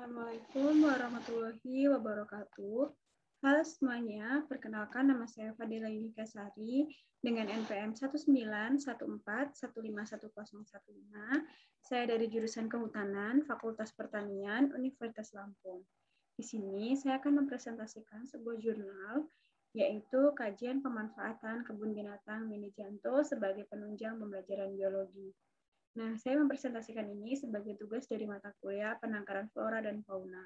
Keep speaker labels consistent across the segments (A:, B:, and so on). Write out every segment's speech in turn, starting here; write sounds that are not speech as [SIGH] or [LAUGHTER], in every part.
A: Assalamualaikum warahmatullahi wabarakatuh. Halo semuanya, perkenalkan nama saya Fadila Yudhika Sari dengan NPM 1914151015. Saya dari jurusan Kehutanan, Fakultas Pertanian, Universitas Lampung. Di sini saya akan mempresentasikan sebuah jurnal yaitu kajian pemanfaatan kebun binatang mini jantung sebagai penunjang pembelajaran biologi. Nah, saya mempresentasikan ini sebagai tugas dari mata kuliah penangkaran flora dan fauna.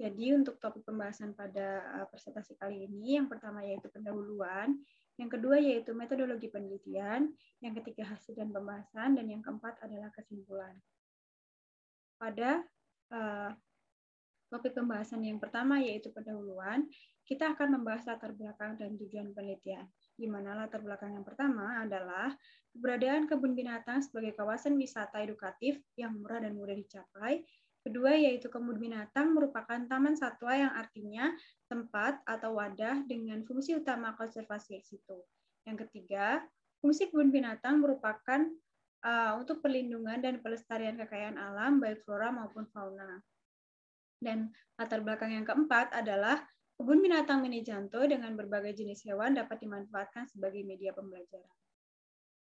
A: Jadi untuk topik pembahasan pada eh, presentasi kali ini, yang pertama yaitu pendahuluan, yang kedua yaitu metodologi penelitian, yang ketiga hasil dan pembahasan, dan yang keempat adalah kesimpulan. Pada uh, Topik pembahasan yang pertama yaitu pendahuluan. Kita akan membahas latar belakang dan tujuan penelitian, di mana latar belakang yang pertama adalah keberadaan kebun binatang sebagai kawasan wisata edukatif yang murah dan mudah dicapai. Kedua yaitu kebun binatang merupakan taman satwa yang artinya tempat atau wadah dengan fungsi utama konservasi ex situ. Yang ketiga, fungsi kebun binatang merupakan uh, untuk perlindungan dan pelestarian kekayaan alam baik flora maupun fauna. Dan latar belakang yang keempat adalah kebun binatang mini janto dengan berbagai jenis hewan dapat dimanfaatkan sebagai media pembelajaran.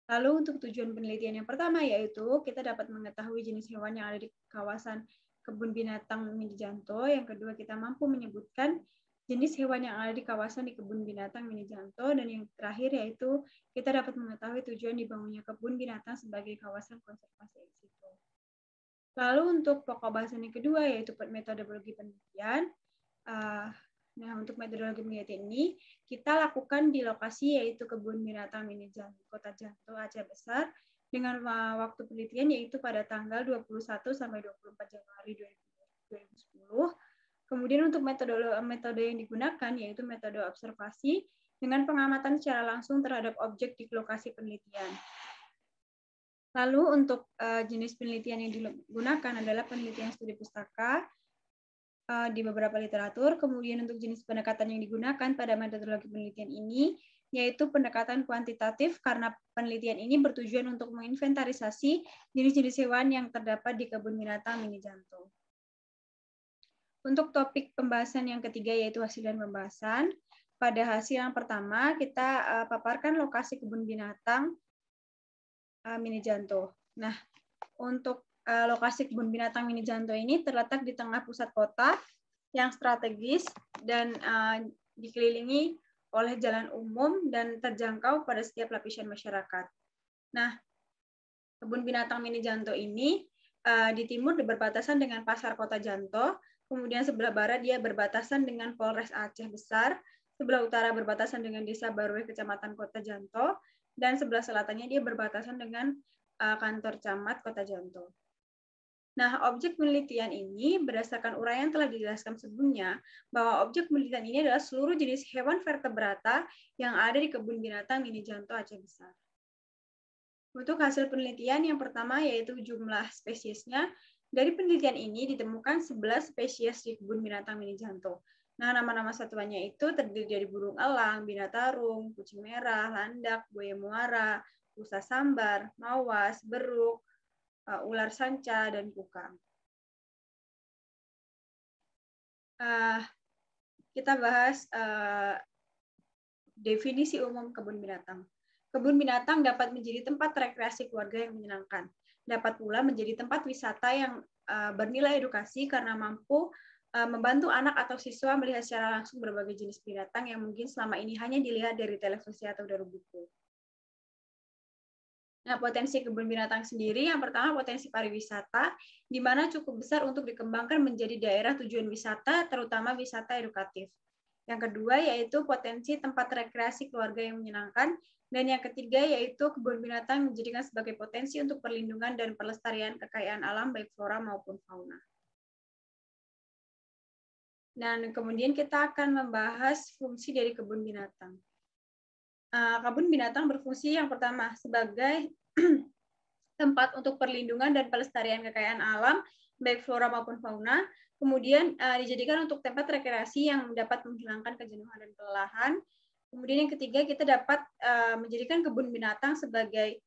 A: Lalu untuk tujuan penelitian yang pertama yaitu kita dapat mengetahui jenis hewan yang ada di kawasan kebun binatang mini janto. Yang kedua kita mampu menyebutkan jenis hewan yang ada di kawasan di kebun binatang mini janto dan yang terakhir yaitu kita dapat mengetahui tujuan dibangunnya kebun binatang sebagai kawasan konservasi ekosistem. Lalu untuk pokok bahasan yang kedua yaitu metodologi penelitian. Eh, nah, untuk metodologi penelitian ini kita lakukan di lokasi yaitu Kebun Binatang Mini Jambi, Kota Jantung, Aceh Besar dengan eh, waktu penelitian yaitu pada tanggal 21 sampai 24 Januari 2010. Kemudian untuk metode metode yang digunakan yaitu metode observasi dengan pengamatan secara langsung terhadap objek di lokasi penelitian. Lalu untuk uh, jenis penelitian yang digunakan adalah penelitian studi pustaka uh, di beberapa literatur. Kemudian untuk jenis pendekatan yang digunakan pada metodologi penelitian ini yaitu pendekatan kuantitatif karena penelitian ini bertujuan untuk menginventarisasi jenis-jenis hewan yang terdapat di kebun binatang mini jantung. Untuk topik pembahasan yang ketiga yaitu hasil dan pembahasan. Pada hasil yang pertama, kita eh, paparkan lokasi kebun binatang uh, mini janto. Nah, untuk uh, lokasi kebun binatang mini janto ini terletak di tengah pusat kota yang strategis dan uh, dikelilingi oleh jalan umum dan terjangkau pada setiap lapisan masyarakat. Nah, kebun binatang mini janto ini uh, di timur berbatasan dengan pasar kota Janto, kemudian sebelah barat dia berbatasan dengan Polres Aceh Besar, sebelah utara berbatasan dengan desa Barwe Kecamatan Kota Janto, dan sebelah selatannya dia berbatasan dengan uh, kantor camat Kota Janto. Nah, objek penelitian ini berdasarkan uraian telah dijelaskan sebelumnya bahwa objek penelitian ini adalah seluruh jenis hewan vertebrata yang ada di kebun binatang Mini Janto Aceh Besar. Untuk hasil penelitian yang pertama yaitu jumlah spesiesnya, dari penelitian ini ditemukan 11 spesies di kebun binatang Mini Janto. Nah, nama-nama satuannya itu terdiri dari burung elang, binatarung, kucing merah, landak, buaya muara, rusa sambar, mawas, beruk, eh, ular sanca, dan kukang. Uh, kita bahas uh, definisi umum kebun binatang. Kebun binatang dapat menjadi tempat rekreasi keluarga yang menyenangkan. Dapat pula menjadi tempat wisata yang uh, bernilai edukasi karena mampu Eh, membantu anak atau siswa melihat secara langsung berbagai jenis binatang yang mungkin selama ini hanya dilihat dari televisi atau dari buku. Nah, potensi kebun binatang sendiri yang pertama potensi pariwisata, di mana cukup besar untuk dikembangkan menjadi daerah tujuan wisata, terutama wisata edukatif. Yang kedua yaitu potensi tempat rekreasi keluarga yang menyenangkan, dan yang ketiga yaitu kebun binatang menjadikan sebagai potensi untuk perlindungan dan pelestarian kekayaan alam baik flora maupun fauna. Dan kemudian kita akan membahas fungsi dari kebun binatang. Eh, kebun binatang berfungsi yang pertama sebagai [CLEARS THROAT] tempat untuk perlindungan dan pelestarian kekayaan alam, baik flora maupun fauna, kemudian eh, dijadikan untuk tempat rekreasi yang dapat menghilangkan kejenuhan dan kelelahan. Kemudian yang ketiga kita dapat eh, menjadikan kebun binatang sebagai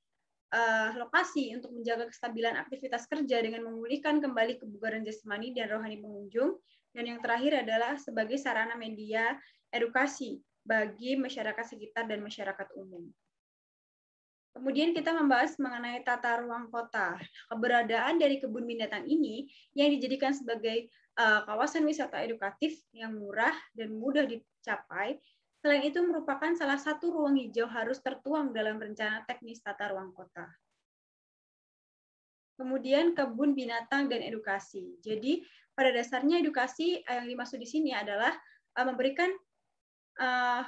A: lokasi untuk menjaga kestabilan aktivitas kerja dengan memulihkan kembali kebugaran jasmani dan rohani pengunjung. Dan yang terakhir adalah sebagai sarana media edukasi bagi masyarakat sekitar dan masyarakat umum. Kemudian kita membahas mengenai tata ruang kota. Keberadaan dari kebun binatang ini yang dijadikan sebagai uh, kawasan wisata edukatif yang murah dan mudah dicapai, selain itu merupakan salah satu ruang hijau harus tertuang dalam rencana teknis tata ruang kota. Kemudian kebun binatang dan edukasi. Jadi pada dasarnya edukasi eh, yang dimaksud di sini adalah eh, memberikan eh,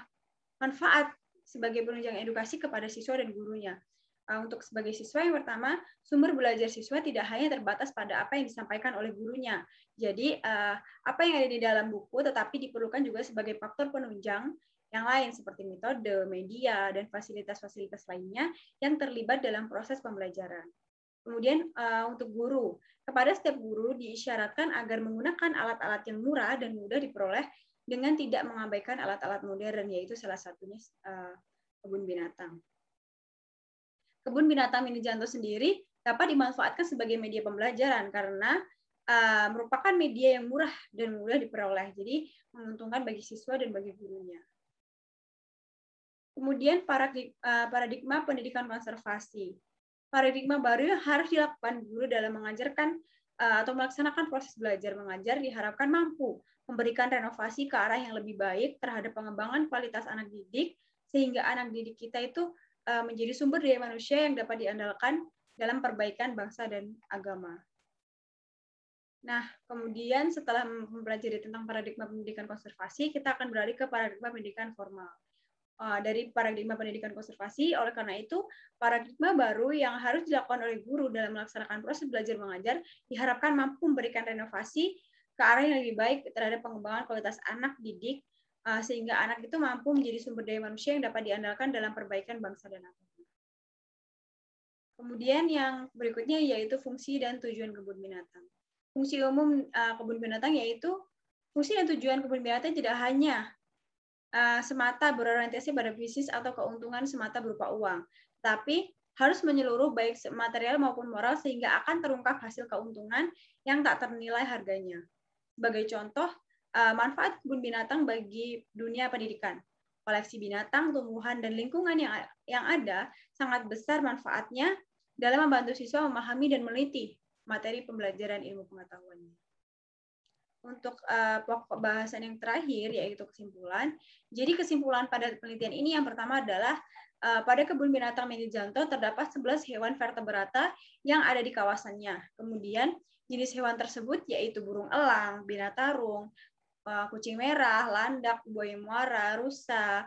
A: manfaat sebagai penunjang edukasi kepada siswa dan gurunya. untuk sebagai siswa yang pertama, sumber belajar siswa tidak hanya terbatas pada apa yang disampaikan oleh gurunya. Jadi apa yang ada di dalam buku tetapi diperlukan juga sebagai faktor penunjang yang lain seperti metode, media, dan fasilitas-fasilitas lainnya yang terlibat dalam proses pembelajaran. Kemudian uh, untuk guru, kepada setiap guru diisyaratkan agar menggunakan alat-alat yang murah dan mudah diperoleh dengan tidak mengabaikan alat-alat modern, yaitu salah satunya uh, kebun binatang. Kebun binatang mini jantung sendiri dapat dimanfaatkan sebagai media pembelajaran karena uh, merupakan media yang murah dan mudah diperoleh, jadi menguntungkan bagi siswa dan bagi gurunya. Kemudian paradigma pendidikan konservasi paradigma baru yang harus dilakukan guru dalam mengajarkan eh, atau melaksanakan proses belajar mengajar diharapkan mampu memberikan renovasi ke arah yang lebih baik terhadap pengembangan kualitas anak didik sehingga anak didik kita itu eh, menjadi sumber daya manusia yang dapat diandalkan dalam perbaikan bangsa dan agama. Nah, kemudian setelah mempelajari tentang paradigma pendidikan konservasi, kita akan beralih ke paradigma pendidikan formal. Eh, dari paradigma pendidikan konservasi. Oleh karena itu, paradigma baru yang harus dilakukan oleh guru dalam melaksanakan proses belajar mengajar diharapkan mampu memberikan renovasi ke arah yang lebih baik terhadap pengembangan kualitas anak didik eh, sehingga anak itu mampu menjadi sumber daya manusia yang dapat diandalkan dalam perbaikan bangsa dan negara. Kemudian yang berikutnya yaitu fungsi dan tujuan kebun binatang. Fungsi umum eh, kebun binatang yaitu fungsi dan tujuan kebun binatang tidak hanya Eh, semata berorientasi pada bisnis atau keuntungan semata berupa uang, tapi harus menyeluruh baik material maupun moral sehingga akan terungkap hasil keuntungan yang tak ternilai harganya. Sebagai contoh, eh, manfaat kebun binatang bagi dunia pendidikan. Koleksi binatang, tumbuhan, dan lingkungan yang, yang ada sangat besar manfaatnya dalam membantu siswa memahami dan meneliti materi pembelajaran ilmu pengetahuannya untuk uh, pokok bahasan yang terakhir yaitu kesimpulan. Jadi kesimpulan pada penelitian ini yang pertama adalah uh, pada kebun binatang Megijanto terdapat 11 hewan vertebrata yang ada di kawasannya. Kemudian jenis hewan tersebut yaitu burung elang, binatarung, uh, kucing merah, landak, buaya muara, rusa,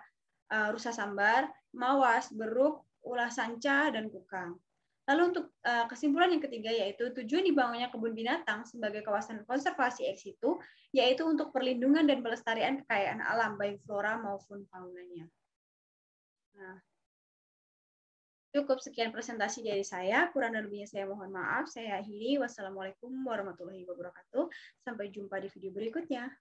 A: uh, rusa sambar, mawas, beruk, ulah sanca dan kukang. Lalu untuk eh, kesimpulan yang ketiga yaitu tujuan dibangunnya kebun binatang sebagai kawasan konservasi ex situ yaitu untuk perlindungan dan pelestarian kekayaan alam baik flora maupun faunanya. Nah, cukup sekian presentasi dari saya. Kurang dan lebihnya saya mohon maaf. Saya akhiri. Wassalamualaikum warahmatullahi wabarakatuh. Sampai jumpa di video berikutnya.